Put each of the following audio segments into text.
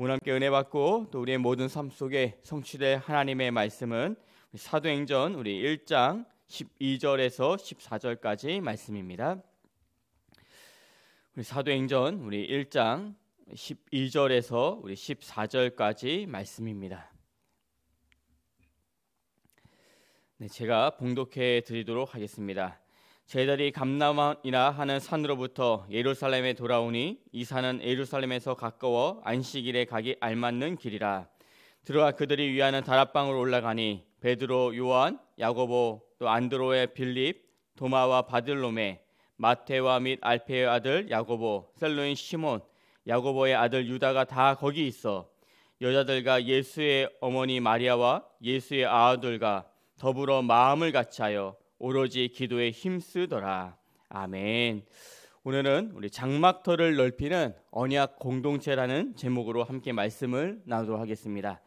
문늘 함께 은혜 받고 또 우리의 모든 삶 속에 성취될 하나님의 말씀은 사도행전 우리 1장 12절에서 14절까지 말씀입니다. 우리 사도행전 우리 1장 12절에서 우리 14절까지 말씀입니다. 네, 제가 봉독해 드리도록 하겠습니다. 제자들이 감나만이라 하는 산으로부터 예루살렘에 돌아오니 이 산은 예루살렘에서 가까워 안식일에 가기 알맞는 길이라 들어와 그들이 위하는 다락방으로 올라가니 베드로, 요한, 야고보, 또 안드로의 빌립, 도마와 바들로메, 마테와 및 알페의 아들 야고보, 셀로인 시몬, 야고보의 아들 유다가 다 거기 있어 여자들과 예수의 어머니 마리아와 예수의 아들과 더불어 마음을 같이하여 오로지 기도에 힘쓰더라. 아멘. 오늘은 우리 장막터를 넓히는 언약 공동체라는 제목으로 함께 말씀을 나누도록 하겠습니다.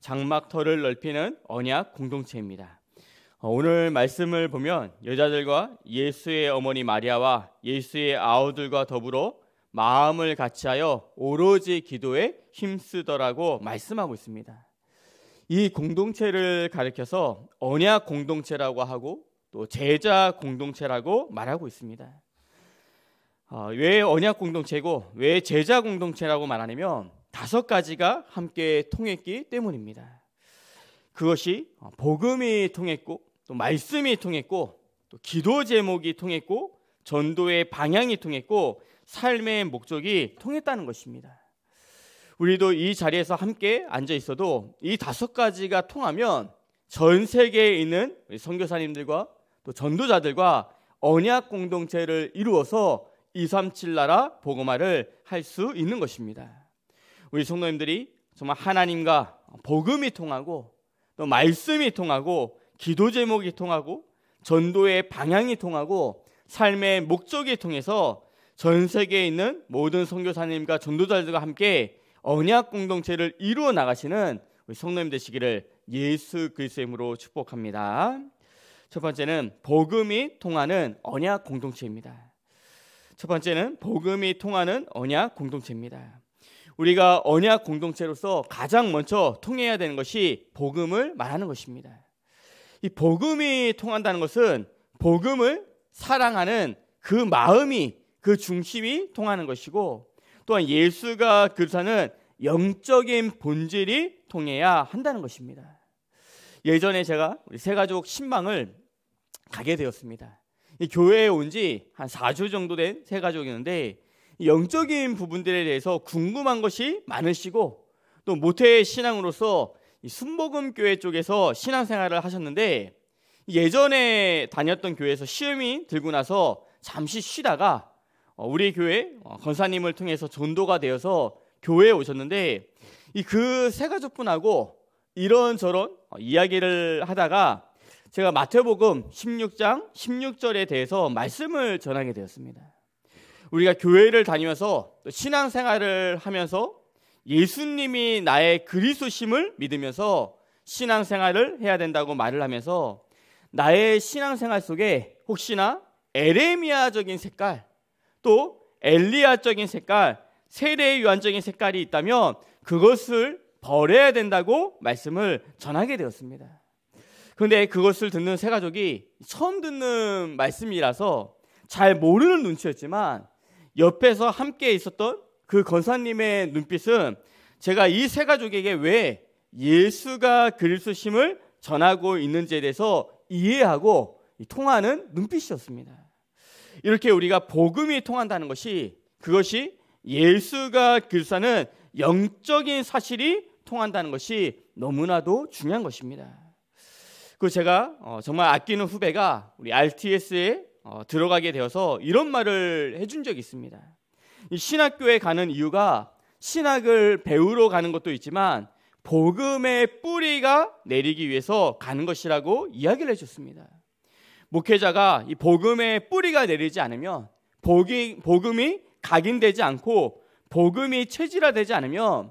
장막터를 넓히는 언약 공동체입니다. 어, 오늘 말씀을 보면 여자들과 예수의 어머니 마리아와 예수의 아우들과 더불어 마음을 같이하여 오로지 기도에 힘쓰더라고 말씀하고 있습니다. 이 공동체를 가리켜서 언약 공동체라고 하고 또 제자 공동체라고 말하고 있습니다. 어, 왜 언약 공동체고 왜 제자 공동체라고 말하냐면 다섯 가지가 함께 통했기 때문입니다. 그것이 복음이 통했고 또 말씀이 통했고 또 기도 제목이 통했고 전도의 방향이 통했고 삶의 목적이 통했다는 것입니다. 우리도 이 자리에서 함께 앉아 있어도 이 다섯 가지가 통하면 전 세계에 있는 선교사님들과 또 전도자들과 언약 공동체를 이루어서 237 나라 복음화를 할 수 있는 것입니다. 우리 성도님들이 정말 하나님과 복음이 통하고 또 말씀이 통하고 기도 제목이 통하고 전도의 방향이 통하고 삶의 목적이 통해서 전 세계에 있는 모든 선교사님과 전도자들과 함께 언약 공동체를 이루어 나가시는 우리 성도님 되시기를 예수 그리스도의 이름으로 축복합니다. 첫 번째는 복음이 통하는 언약 공동체입니다. 첫 번째는 복음이 통하는 언약 공동체입니다. 우리가 언약 공동체로서 가장 먼저 통해야 되는 것이 복음을 말하는 것입니다. 이 복음이 통한다는 것은 복음을 사랑하는 그 마음이 그 중심이 통하는 것이고 또한 예수가 그사는 영적인 본질이 통해야 한다는 것입니다. 예전에 제가 우리 세가족 신방을 가게 되었습니다. 교회에 온 지 한 4주 정도 된새 가족이었는데 영적인 부분들에 대해서 궁금한 것이 많으시고 또 모태 신앙으로서 순복음 교회 쪽에서 신앙생활을 하셨는데 예전에 다녔던 교회에서 시험이 들고 나서 잠시 쉬다가 어, 우리 교회 어, 권사님을 통해서 전도가 되어서 교회에 오셨는데 그 세 가족분하고 이런저런 어, 이야기를 하다가 제가 마태복음 16장 16절에 대해서 말씀을 전하게 되었습니다. 우리가 교회를 다니면서 신앙생활을 하면서 예수님이 나의 그리스도심을 믿으면서 신앙생활을 해야 된다고 말을 하면서 나의 신앙생활 속에 혹시나 에레미아적인 색깔 또 엘리야적인 색깔 세례의 유한적인 색깔이 있다면 그것을 버려야 된다고 말씀을 전하게 되었습니다. 그런데 그것을 듣는 세 가족이 처음 듣는 말씀이라서 잘 모르는 눈치였지만 옆에서 함께 있었던 그 권사님의 눈빛은 제가 이 세 가족에게 왜 예수가 그리스심을 전하고 있는지에 대해서 이해하고 통하는 눈빛이었습니다. 이렇게 우리가 복음이 통한다는 것이 그것이 예수가 그리스도는 영적인 사실이 통한다는 것이 너무나도 중요한 것입니다. 그 제가 어, 정말 아끼는 후배가 우리 RTS에 어, 들어가게 되어서 이런 말을 해준 적이 있습니다. 신학교에 가는 이유가 신학을 배우러 가는 것도 있지만 복음의 뿌리가 내리기 위해서 가는 것이라고 이야기를 해줬습니다. 목회자가 이 복음의 뿌리가 내리지 않으면 복이, 복음이 각인되지 않고 복음이 체질화되지 않으면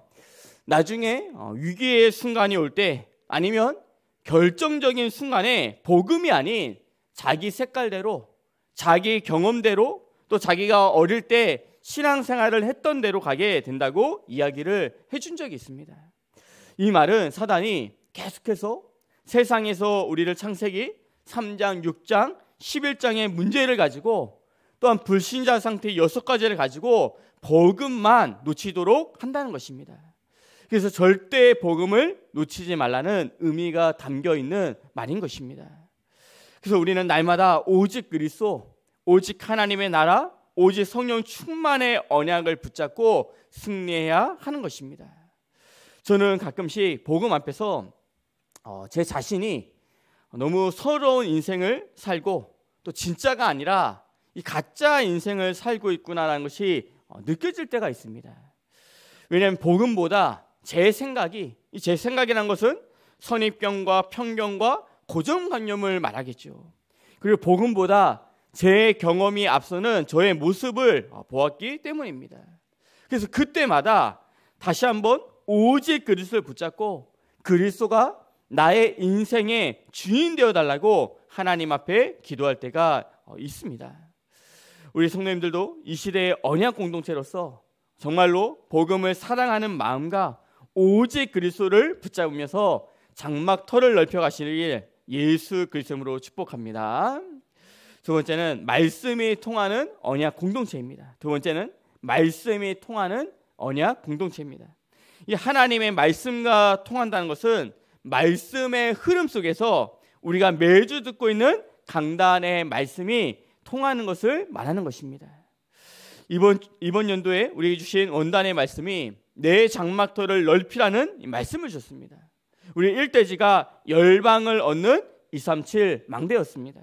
나중에 어, 위기의 순간이 올 때 아니면 결정적인 순간에 복음이 아닌 자기 색깔대로 자기 경험대로 또 자기가 어릴 때 신앙생활을 했던 대로 가게 된다고 이야기를 해준 적이 있습니다. 이 말은 사단이 계속해서 세상에서 우리를 창세기 3장, 6장, 11장의 문제를 가지고 또한 불신자 상태 여 가지를 가지고 복음만 놓치도록 한다는 것입니다. 그래서 절대 복음을 놓치지 말라는 의미가 담겨 있는 말인 것입니다. 그래서 우리는 날마다 오직 그리스도, 오직 하나님의 나라, 오직 성령 충만의 언약을 붙잡고 승리해야 하는 것입니다. 저는 가끔씩 복음 앞에서 어, 제 자신이 너무 서러운 인생을 살고 또 진짜가 아니라 이 가짜 인생을 살고 있구나라는 것이 어, 느껴질 때가 있습니다. 왜냐하면 복음보다 제 생각이 이제 생각이란 것은 선입견과 편견과 고정관념을 말하겠죠. 그리고 복음보다 제 경험이 앞서는 저의 모습을 어, 보았기 때문입니다. 그래서 그때마다 다시 한번 오직 그리스도를 붙잡고 그리스도가 나의 인생의 주인 되어 달라고 하나님 앞에 기도할 때가 어, 있습니다. 우리 성도님들도 이 시대의 언약 공동체로서 정말로 복음을 사랑하는 마음과 오직 그리스도를 붙잡으면서 장막터를 넓혀 가시는일 예수 그리스도로 축복합니다. 두 번째는 말씀이 통하는 언약 공동체입니다. 두 번째는 말씀이 통하는 언약 공동체입니다. 이 하나님의 말씀과 통한다는 것은 말씀의 흐름 속에서 우리가 매주 듣고 있는 강단의 말씀이 통하는 것을 말하는 것입니다. 이번 이번 연도에 우리 주신 원단의 말씀이 내 장막터를 넓히라는 말씀을 주셨습니다. 우리 일대지가 열방을 얻는 237 망대였습니다.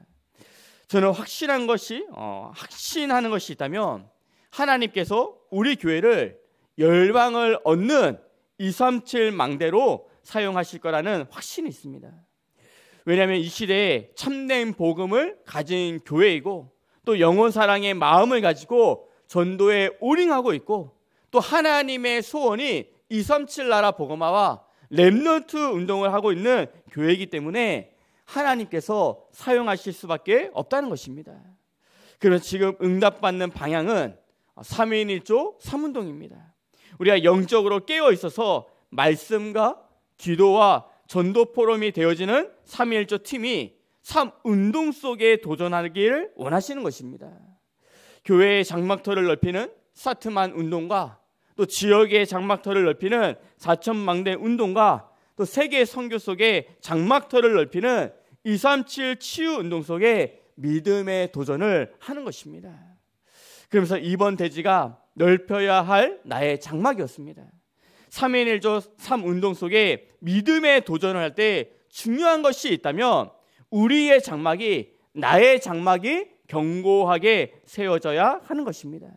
저는 확신한 것이 어, 확신하는 것이 있다면 하나님께서 우리 교회를 열방을 얻는 237 망대로 사용하실 거라는 확신이 있습니다. 왜냐하면 이 시대에 참된 복음을 가진 교회이고 또 영혼 사랑의 마음을 가지고 전도에 올인하고 있고 또 하나님의 소원이 237 나라 복음화와 렘런트 운동을 하고 있는 교회이기 때문에 하나님께서 사용하실 수밖에 없다는 것입니다. 그래서 지금 응답받는 방향은 3인 1조 3운동입니다. 우리가 영적으로 깨어 있어서 말씀과 기도와 전도 포럼이 되어지는 3일조 팀이 3운동 속에 도전하기를 원하시는 것입니다. 교회의 장막터를 넓히는 사트만 운동과 또 지역의 장막터를 넓히는 사천망대 운동과 또 세계 선교 속에 장막터를 넓히는 237 치유 운동 속에 믿음의 도전을 하는 것입니다. 그러면서 이번 대지가 넓혀야 할 나의 장막이었습니다. 3.1조 인 3운동 속에 믿음의 도전을 할 때 중요한 것이 있다면 우리의 장막이 나의 장막이 견고하게 세워져야 하는 것입니다.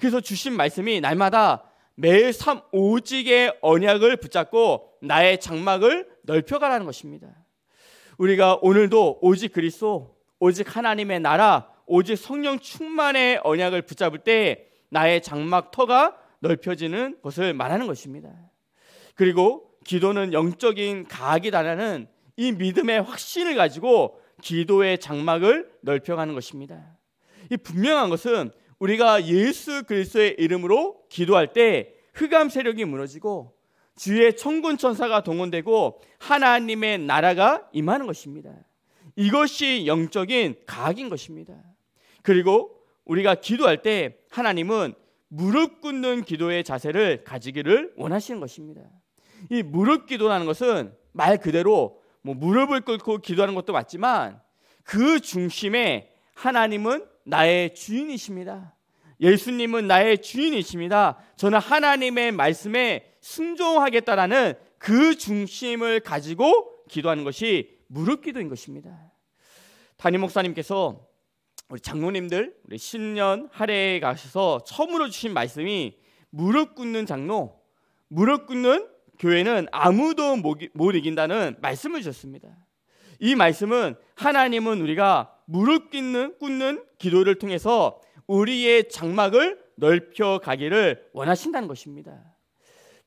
그래서 주신 말씀이 날마다 매일 삼 오직의 언약을 붙잡고 나의 장막을 넓혀가라는 것입니다. 우리가 오늘도 오직 그리스도, 오직 하나님의 나라, 오직 성령 충만의 언약을 붙잡을 때 나의 장막 터가 넓혀지는 것을 말하는 것입니다. 그리고 기도는 영적인 가학이다라는 이 믿음의 확신을 가지고 기도의 장막을 넓혀가는 것입니다. 이 분명한 것은 우리가 예수 그리스도의 이름으로 기도할 때 흑암 세력이 무너지고 주의 천군 천사가 동원되고 하나님의 나라가 임하는 것입니다. 이것이 영적인 각인 것입니다. 그리고 우리가 기도할 때 하나님은 무릎 꿇는 기도의 자세를 가지기를 원하시는 것입니다. 이 무릎 기도라는 것은 말 그대로 뭐 무릎을 꿇고 기도하는 것도 맞지만 그 중심에 하나님은 나의 주인이십니다. 예수님은 나의 주인이십니다. 저는 하나님의 말씀에 순종하겠다라는 그 중심을 가지고 기도하는 것이 무릎 기도인 것입니다. 담임 목사님께서 우리 장로님들 우리 신년 할애에 가셔서 처음으로 주신 말씀이 무릎 꿇는 장로, 무릎 꿇는 교회는 아무도 못 이긴다는 말씀을 주셨습니다. 이 말씀은 하나님은 우리가 무릎 꿇는, 꿇는 기도를 통해서 우리의 장막을 넓혀 가기를 원하신다는 것입니다.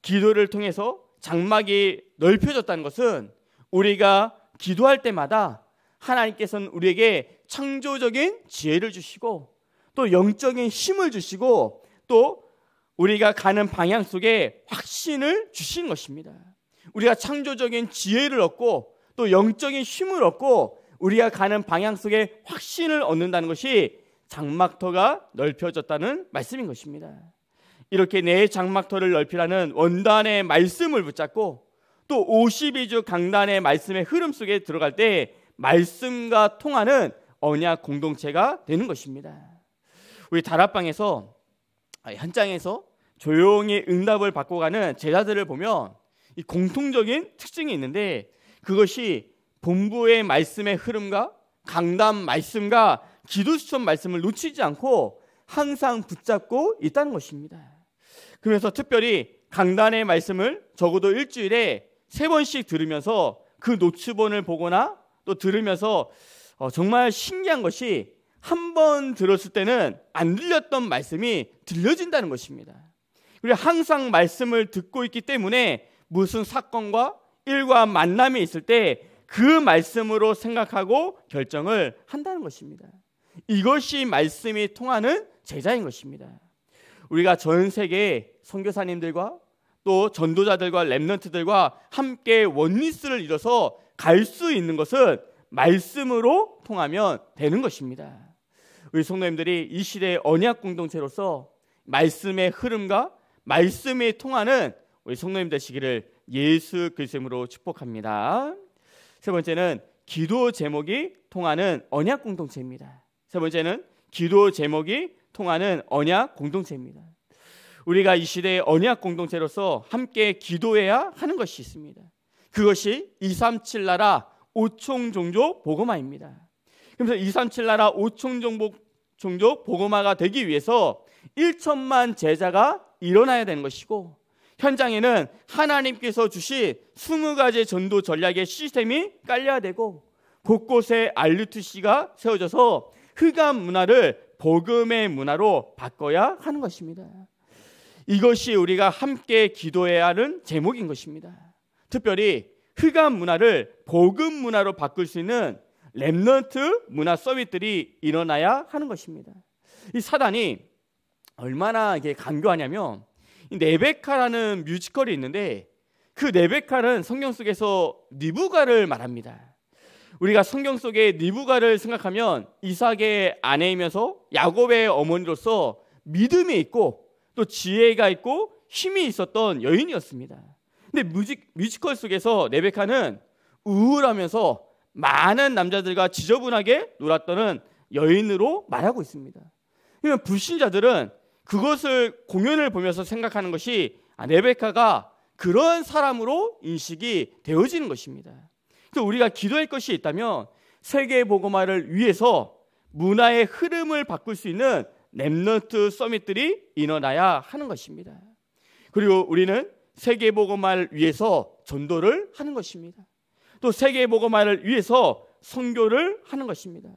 기도를 통해서 장막이 넓혀졌다는 것은 우리가 기도할 때마다 하나님께서는 우리에게 창조적인 지혜를 주시고 또 영적인 힘을 주시고 또 우리가 가는 방향 속에 확신을 주신 것입니다. 우리가 창조적인 지혜를 얻고 또 영적인 힘을 얻고 우리가 가는 방향 속에 확신을 얻는다는 것이 장막터가 넓혀졌다는 말씀인 것입니다. 이렇게 내 장막터를 넓히라는 원단의 말씀을 붙잡고 또 52주 강단의 말씀의 흐름 속에 들어갈 때 말씀과 통하는 언약 공동체가 되는 것입니다. 우리 다락방에서 아, 현장에서 조용히 응답을 받고 가는 제자들을 보면 이 공통적인 특징이 있는데 그것이 본부의 말씀의 흐름과 강단 말씀과 기도 수천 말씀을 놓치지 않고 항상 붙잡고 있다는 것입니다. 그래서 특별히 강단의 말씀을 적어도 일주일에 세 번씩 들으면서 그 노트본을 보거나 또 들으면서 어, 정말 신기한 것이 한 번 들었을 때는 안 들렸던 말씀이 들려진다는 것입니다. 그리고 항상 말씀을 듣고 있기 때문에 무슨 사건과 일과 만남이 있을 때그 말씀으로 생각하고 결정을 한다는 것입니다. 이것이 말씀이 통하는 제자인 것입니다. 우리가 전 세계 선교사님들과 또 전도자들과 렘넌트들과 함께 원리스를 이뤄서 갈 수 있는 것은 말씀으로 통하면 되는 것입니다. 우리 성도님들이 이 시대의 언약 공동체로서 말씀의 흐름과 말씀이 통하는 우리 성도님 되시기를 예수 그리스도로 축복합니다. 세 번째는 기도 제목이 통하는 언약 공동체입니다. 세 번째는 기도 제목이 통하는 언약 공동체입니다. 우리가 이 시대의 언약 공동체로서 함께 기도해야 하는 것이 있습니다. 그것이 237 나라 5총 종족 보고마입니다. 그래서 237 나라 5총 종족 종족 보고마가 되기 위해서 1천만 제자가 일어나야 되는 것이고 현장에는 하나님께서 주신 20가지 전도 전략의 시스템이 깔려야 되고 곳곳에 알루트시가 세워져서 흑암 문화를 복음의 문화로 바꿔야 하는 것입니다. 이것이 우리가 함께 기도해야 하는 제목인 것입니다. 특별히 흑암 문화를 복음 문화로 바꿀 수 있는 랩런트 문화 서밋들이 일어나야 하는 것입니다. 이 사단이 얼마나 이게 간교하냐면 네베카라는 뮤지컬이 있는데 그 네베카는 성경 속에서 니부가를 말합니다. 우리가 성경 속의 니부가를 생각하면 이삭의 아내이면서 야곱의 어머니로서 믿음이 있고 또 지혜가 있고 힘이 있었던 여인이었습니다. 근데 뮤지, 뮤지컬 속에서 네베카는 우울하면서 많은 남자들과 지저분하게 놀았던 여인으로 말하고 있습니다. 그러면 불신자들은 그것을 공연을 보면서 생각하는 것이 아, 레베카가 그런 사람으로 인식이 되어지는 것입니다. 또 우리가 기도할 것이 있다면 세계 보고마를 위해서 문화의 흐름을 바꿀 수 있는 랩넌트 서밋들이 일어나야 하는 것입니다. 그리고 우리는 세계 보고마를 위해서 전도를 하는 것입니다. 또 세계 보고마를 위해서 선교를 하는 것입니다.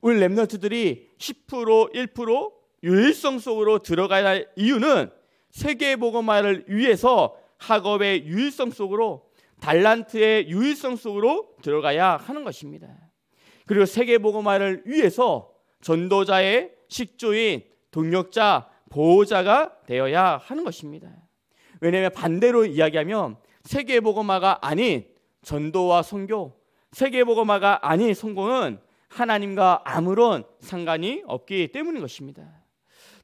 우리 랩넌트들이 10% 1% 유일성 속으로 들어가야 할 이유는 세계 보고화를 위해서 학업의 유일성 속으로 달란트의 유일성 속으로 들어가야 하는 것입니다. 그리고 세계 복음화를 위해서 전도자의 식조인 동력자 보호자가 되어야 하는 것입니다. 왜냐하면 반대로 이야기하면 세계 복음화가 아닌 전도와 선교, 세계 복음화가 아닌 성공은 하나님과 아무런 상관이 없기 때문인 것입니다.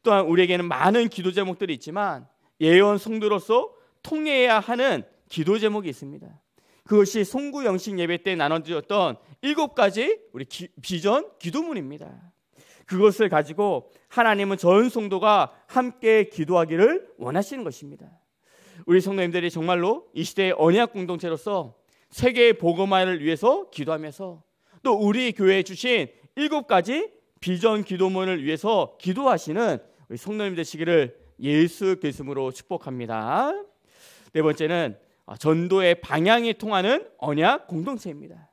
또한 우리에게는 많은 기도 제목들이 있지만 예언 성도로서 통해야 하는 기도 제목이 있습니다. 그것이 송구 영식 예배 때 나눠드렸던 일곱 가지 우리 기, 비전 기도문입니다. 그것을 가지고 하나님은 전 성도가 함께 기도하기를 원하시는 것입니다. 우리 성도님들이 정말로 이 시대의 언약 공동체로서 세계의 복음화를 위해서 기도하면서 또 우리 교회에 주신 일곱 가지 비전 기도문을 위해서 기도하시는 우리 성도님 되시기를 예수 그리스도로 축복합니다. 네 번째는 어, 전도의 방향이 통하는 언약 공동체입니다.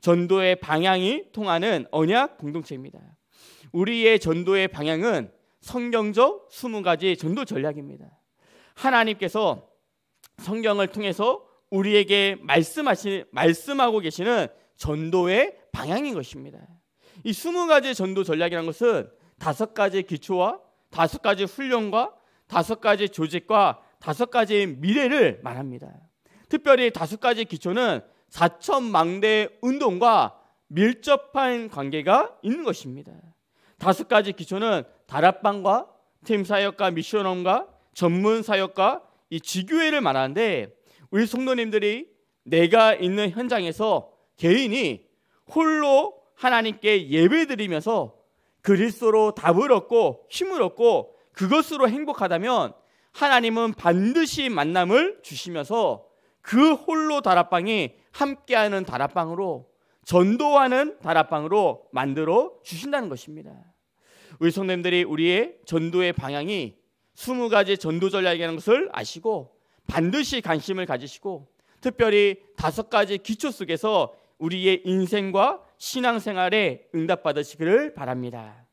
전도의 방향이 통하는 언약 공동체입니다. 우리의 전도의 방향은 성경적 20가지 전도 전략입니다. 하나님께서 성경을 통해서 우리에게 말씀하시 말씀하고 계시는 전도의 방향인 것입니다. 이 20가지의 전도 전략이라는 것은 다섯 가지의 기초와 다섯 가지 훈련과 다섯 가지 조직과 다섯 가지의 미래를 말합니다. 특별히 다섯 가지 기초는 4천 망대 운동과 밀접한 관계가 있는 것입니다. 다섯 가지 기초는 다락방과 팀 사역과 미션원과 전문 사역과 이 지교회를 말하는데 우리 성도님들이 내가 있는 현장에서 개인이 홀로 하나님께 예배드리면서 그리스도로 답을 얻고 힘을 얻고 그것으로 행복하다면 하나님은 반드시 만남을 주시면서 그 홀로 다락방이 함께하는 다락방으로 전도하는 다락방으로 만들어 주신다는 것입니다. 우리 성님들이 우리의 전도의 방향이 20가지 전도 전략이라는 것을 아시고 반드시 관심을 가지시고 특별히 다섯 가지 기초 속에서 우리의 인생과 신앙생활에 응답받으시기를 바랍니다.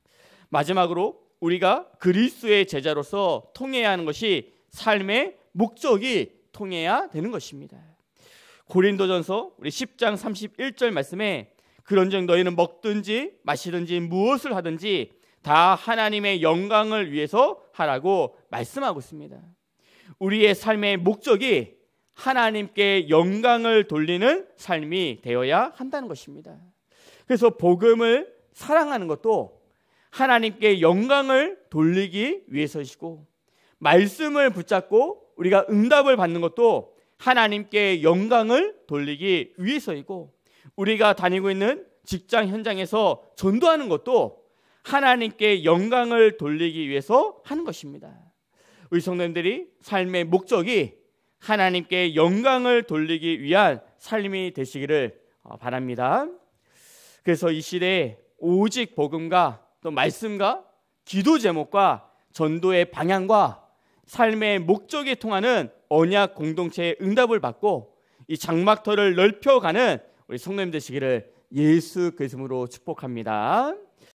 마지막으로 우리가 그리스도의 제자로서 통해야 하는 것이 삶의 목적이 통해야 되는 것입니다. 고린도전서 우리 10장 31절 말씀에 그런즉 너희는 먹든지 마시든지 무엇을 하든지 다 하나님의 영광을 위해서 하라고 말씀하고 있습니다. 우리의 삶의 목적이 하나님께 영광을 돌리는 삶이 되어야 한다는 것입니다. 그래서 복음을 사랑하는 것도 하나님께 영광을 돌리기 위해서이고 말씀을 붙잡고 우리가 응답을 받는 것도 하나님께 영광을 돌리기 위해서이고 우리가 다니고 있는 직장 현장에서 전도하는 것도 하나님께 영광을 돌리기 위해서 하는 것입니다. 우리 성도님들이 삶의 목적이 하나님께 영광을 돌리기 위한 삶이 되시기를 어, 바랍니다. 그래서 이 시대에 오직 복음과 또 말씀과 기도 제목과 전도의 방향과 삶의 목적에 통하는 언약 공동체의 응답을 받고 이 장막터를 넓혀가는 우리 성도님 되시기를 예수 그리스도로 축복합니다.